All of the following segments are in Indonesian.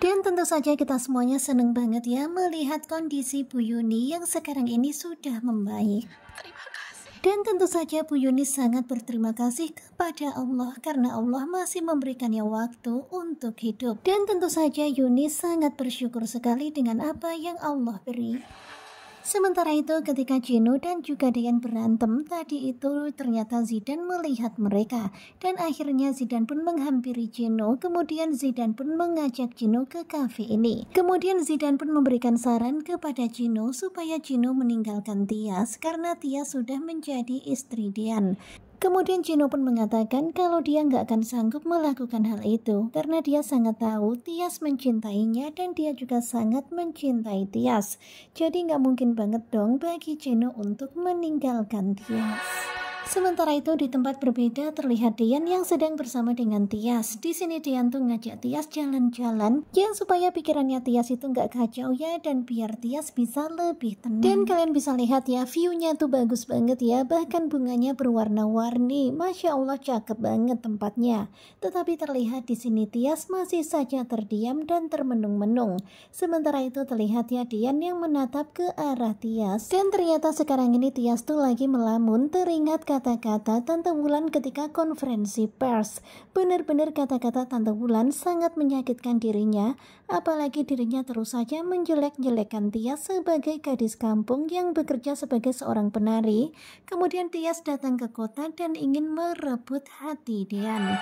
Dan tentu saja kita semuanya seneng banget ya melihat kondisi Bu Yuni yang sekarang ini sudah membaik. Dan tentu saja Bu Yuni sangat berterima kasih kepada Allah karena Allah masih memberikannya waktu untuk hidup. Dan tentu saja Yuni sangat bersyukur sekali dengan apa yang Allah beri. Sementara itu ketika Jeno dan juga Dean berantem tadi itu ternyata Zidane melihat mereka dan akhirnya Zidane pun menghampiri Jeno. kemudian Zidane pun mengajak Jeno ke kafe ini. Kemudian Zidane pun memberikan saran kepada Jeno supaya Jeno meninggalkan Tias karena Tias sudah menjadi istri Dian. Kemudian Jeno pun mengatakan kalau dia nggak akan sanggup melakukan hal itu karena dia sangat tahu Tias mencintainya dan dia juga sangat mencintai Tias. Jadi nggak mungkin banget dong bagi Jeno untuk meninggalkan Tias. Sementara itu di tempat berbeda terlihat Dian yang sedang bersama dengan Tias. Di sini Dian tuh ngajak Tias jalan-jalan yang supaya pikirannya Tias itu nggak kacau ya dan biar Tias bisa lebih tenang. Dan kalian bisa lihat ya viewnya tuh bagus banget ya bahkan bunganya berwarna-warni. Masya Allah cakep banget tempatnya. Tetapi terlihat di sini Tias masih saja terdiam dan termenung-menung. Sementara itu terlihat ya Dian yang menatap ke arah Tias. Dan ternyata sekarang ini Tias tuh lagi melamun teringat kata-kata Tante Wulan ketika konferensi pers. Benar-benar kata-kata Tante Wulan sangat menyakitkan dirinya, apalagi dirinya terus saja menjelek-jelekan Tias sebagai gadis kampung yang bekerja sebagai seorang penari. Kemudian Tias datang ke kota dan ingin merebut hati Dian.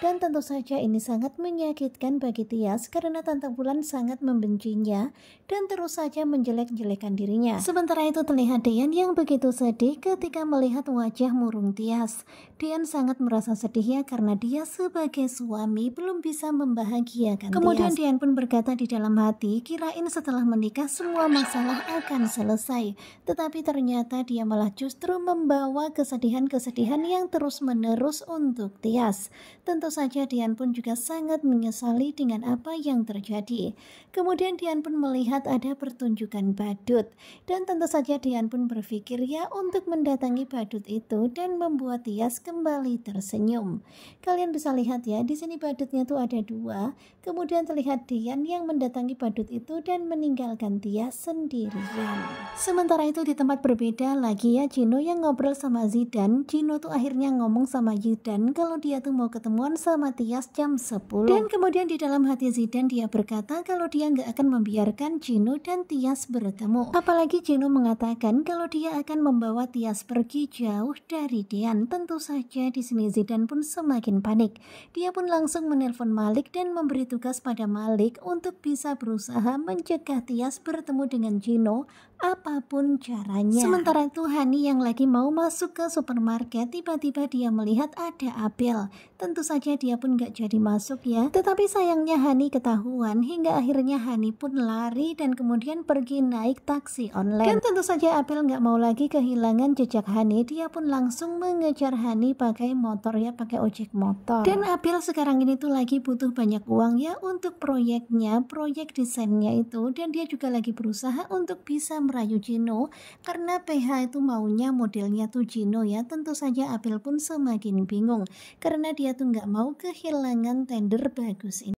Dan tentu saja ini sangat menyakitkan bagi Tias karena Tante Bulan sangat membencinya dan terus saja menjelek-jelekan dirinya. Sementara itu terlihat Dian yang begitu sedih ketika melihat wajah murung Tias. Dian sangat merasa sedih ya karena dia sebagai suami belum bisa membahagiakan Kemudian Tias. Dian pun berkata di dalam hati, kirain setelah menikah semua masalah akan selesai. Tetapi ternyata dia malah justru membawa kesedihan-kesedihan yang terus-menerus untuk Tias. Tentu saja Dian pun juga sangat menyesali dengan apa yang terjadi. Kemudian Dian pun melihat ada pertunjukan badut. Dan tentu saja Dian pun berpikir ya untuk mendatangi badut itu dan membuat Tias kembali tersenyum. Kalian bisa lihat ya, di sini badutnya tuh ada dua. Kemudian terlihat Dian yang mendatangi badut itu dan meninggalkan Tias sendirian. Sementara itu di tempat berbeda lagi ya Jino yang ngobrol sama Zidan. Jino tuh akhirnya ngomong sama Zidan kalau dia tuh mau ketemuan sama Tias jam 10. Dan kemudian di dalam hati Zidane dia berkata kalau dia nggak akan membiarkan Gino dan Tias bertemu. Apalagi Gino mengatakan kalau dia akan membawa Tias pergi jauh dari Dian. Tentu saja di sini Zidane pun semakin panik. Dia pun langsung menelpon Malik dan memberi tugas pada Malik untuk bisa berusaha mencegah Tias bertemu dengan Gino apapun caranya. Sementara itu Hani yang lagi mau masuk ke supermarket tiba-tiba dia melihat ada Abel. Tentu saja akhirnya dia pun gak jadi masuk ya. Tetapi sayangnya Hani ketahuan hingga akhirnya Hani pun lari dan kemudian pergi naik taksi online. Dan tentu saja Apel gak mau lagi kehilangan jejak Hani, dia pun langsung mengejar Hani pakai motor ya, pakai ojek motor. Dan Apel sekarang ini tuh lagi butuh banyak uang ya untuk proyeknya, proyek desainnya itu. Dan dia juga lagi berusaha untuk bisa merayu Jino karena PH itu maunya modelnya tuh Jino ya. Tentu saja Apel pun semakin bingung karena dia tuh nggak mau mau kehilangan tender bagus ini.